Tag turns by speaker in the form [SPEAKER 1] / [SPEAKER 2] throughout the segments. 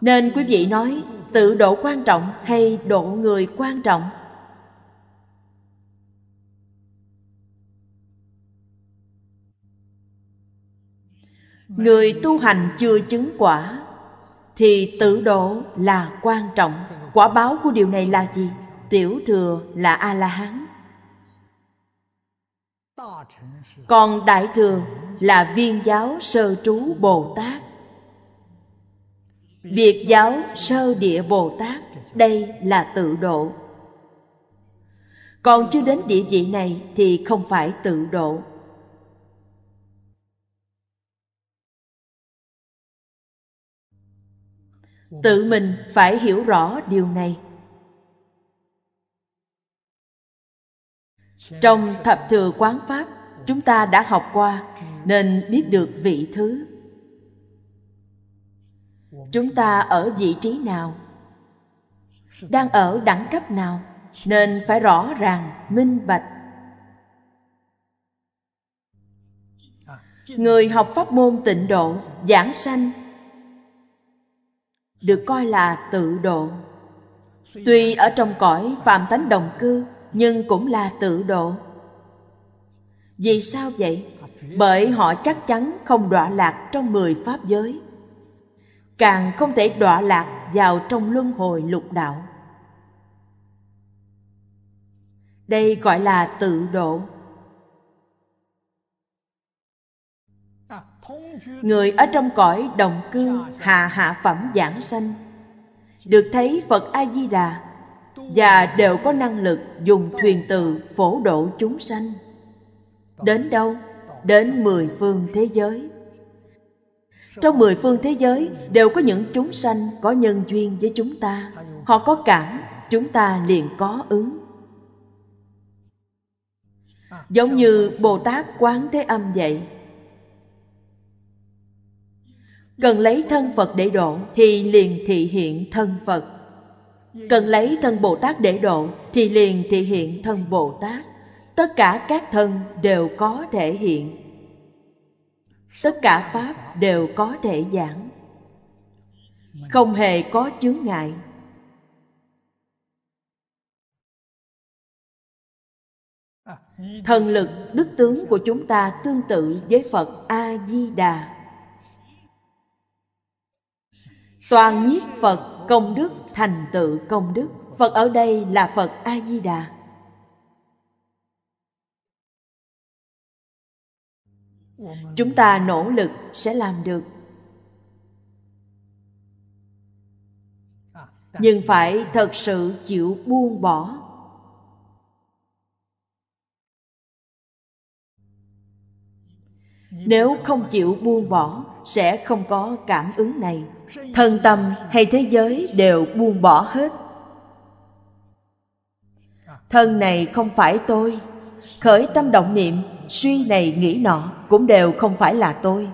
[SPEAKER 1] nên quý vị nói tự độ quan trọng hay độ người quan trọng người tu hành chưa chứng quả thì tự độ là quan trọng quả báo của điều này là gì tiểu thừa là a la hán còn đại thừa là viên giáo sơ trú bồ tát biệt giáo sơ địa Bồ Tát Đây là tự độ Còn chưa đến địa vị này Thì không phải tự độ Tự mình phải hiểu rõ điều này Trong Thập Thừa Quán Pháp Chúng ta đã học qua Nên biết được vị thứ chúng ta ở vị trí nào đang ở đẳng cấp nào nên phải rõ ràng minh bạch người học pháp môn tịnh độ giảng sanh được coi là tự độ tuy ở trong cõi phàm tánh đồng cư nhưng cũng là tự độ vì sao vậy bởi họ chắc chắn không đọa lạc trong mười pháp giới càng không thể đọa lạc vào trong luân hồi lục đạo đây gọi là tự độ người ở trong cõi đồng cư hạ hạ phẩm giảng sanh được thấy phật a di đà và đều có năng lực dùng thuyền từ phổ độ chúng sanh đến đâu đến mười phương thế giới trong mười phương thế giới đều có những chúng sanh có nhân duyên với chúng ta họ có cảm chúng ta liền có ứng giống như bồ tát quán thế âm vậy cần lấy thân phật để độ thì liền thị hiện thân phật cần lấy thân bồ tát để độ thì liền thị hiện thân bồ tát tất cả các thân đều có thể hiện tất cả pháp đều có thể giảng không hề có chướng ngại thần lực đức tướng của chúng ta tương tự với phật a di đà toàn nhiếp phật công đức thành tựu công đức phật ở đây là phật a di đà chúng ta nỗ lực sẽ làm được nhưng phải thật sự chịu buông bỏ nếu không chịu buông bỏ sẽ không có cảm ứng này thân tâm hay thế giới đều buông bỏ hết thân này không phải tôi khởi tâm động niệm suy này nghĩ nọ cũng đều không phải là tôi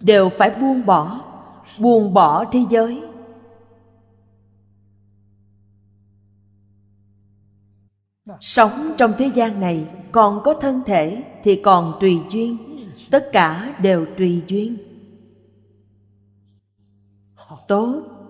[SPEAKER 1] đều phải buông bỏ buông bỏ thế giới sống trong thế gian này còn có thân thể thì còn tùy duyên tất cả đều tùy duyên tốt